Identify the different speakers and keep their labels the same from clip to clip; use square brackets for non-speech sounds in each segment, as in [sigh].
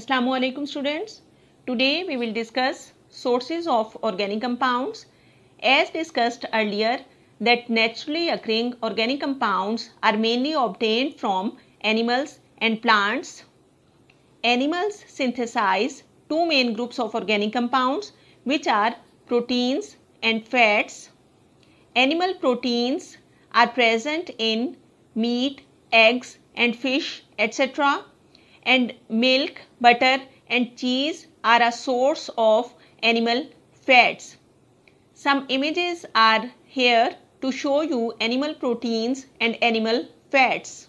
Speaker 1: Assalamu alaikum students. Today we will discuss sources of organic compounds. As discussed earlier that naturally occurring organic compounds are mainly obtained from animals and plants. Animals synthesize two main groups of organic compounds which are proteins and fats. Animal proteins are present in meat, eggs and fish etc and milk, butter and cheese are a source of animal fats. Some images are here to show you animal proteins and animal fats.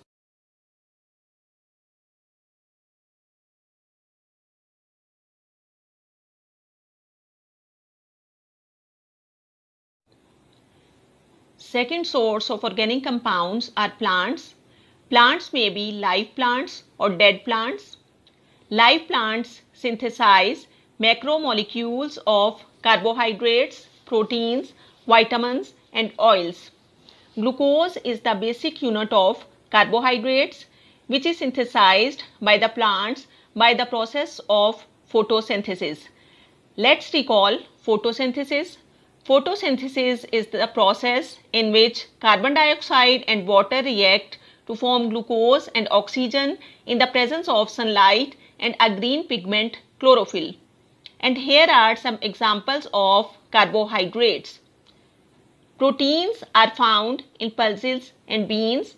Speaker 1: Second source of organic compounds are plants Plants may be live plants or dead plants. Live plants synthesize macromolecules of carbohydrates, proteins, vitamins and oils. Glucose is the basic unit of carbohydrates which is synthesized by the plants by the process of photosynthesis. Let's recall photosynthesis. Photosynthesis is the process in which carbon dioxide and water react to form glucose and oxygen in the presence of sunlight and a green pigment chlorophyll. And here are some examples of carbohydrates. Proteins are found in pulses and beans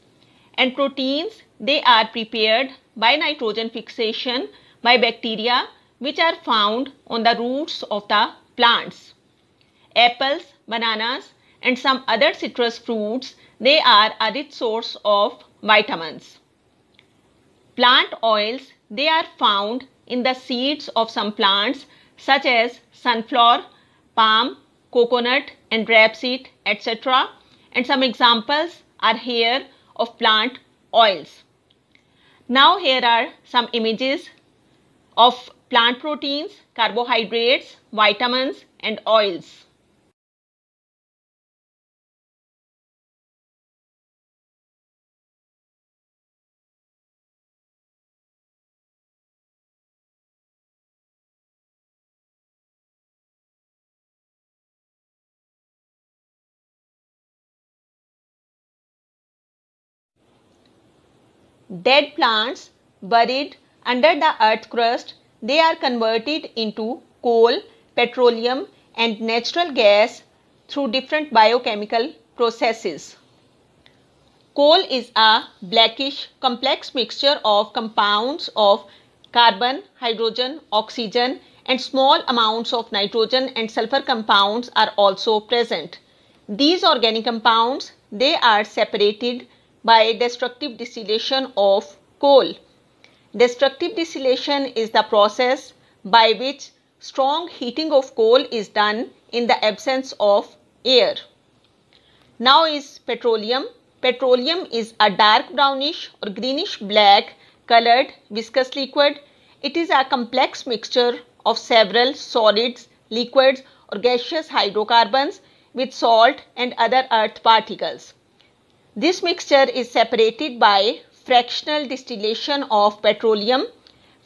Speaker 1: and proteins they are prepared by nitrogen fixation by bacteria which are found on the roots of the plants. Apples, bananas and some other citrus fruits they are a rich source of vitamins. Plant oils, they are found in the seeds of some plants such as sunflower, palm, coconut and rapeseed etc. And some examples are here of plant oils. Now here are some images of plant proteins, carbohydrates, vitamins and oils. Dead plants buried under the earth crust, they are converted into coal, petroleum and natural gas through different biochemical processes. Coal is a blackish complex mixture of compounds of carbon, hydrogen, oxygen and small amounts of nitrogen and sulfur compounds are also present. These organic compounds, they are separated by destructive distillation of coal. Destructive distillation is the process by which strong heating of coal is done in the absence of air. Now is petroleum. Petroleum is a dark brownish or greenish black colored viscous liquid. It is a complex mixture of several solids, liquids or gaseous hydrocarbons with salt and other earth particles. This mixture is separated by fractional distillation of petroleum.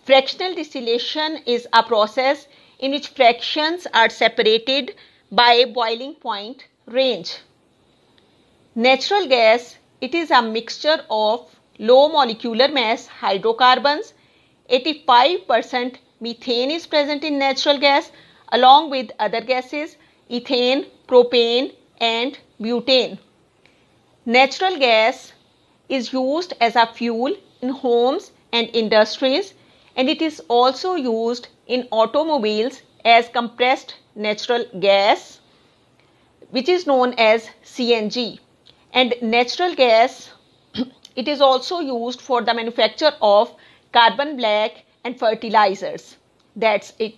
Speaker 1: Fractional distillation is a process in which fractions are separated by boiling point range. Natural gas, it is a mixture of low molecular mass hydrocarbons. 85% methane is present in natural gas along with other gases, ethane, propane and butane. Natural gas is used as a fuel in homes and industries and it is also used in automobiles as compressed natural gas which is known as CNG and natural gas [clears throat] it is also used for the manufacture of carbon black and fertilizers that's it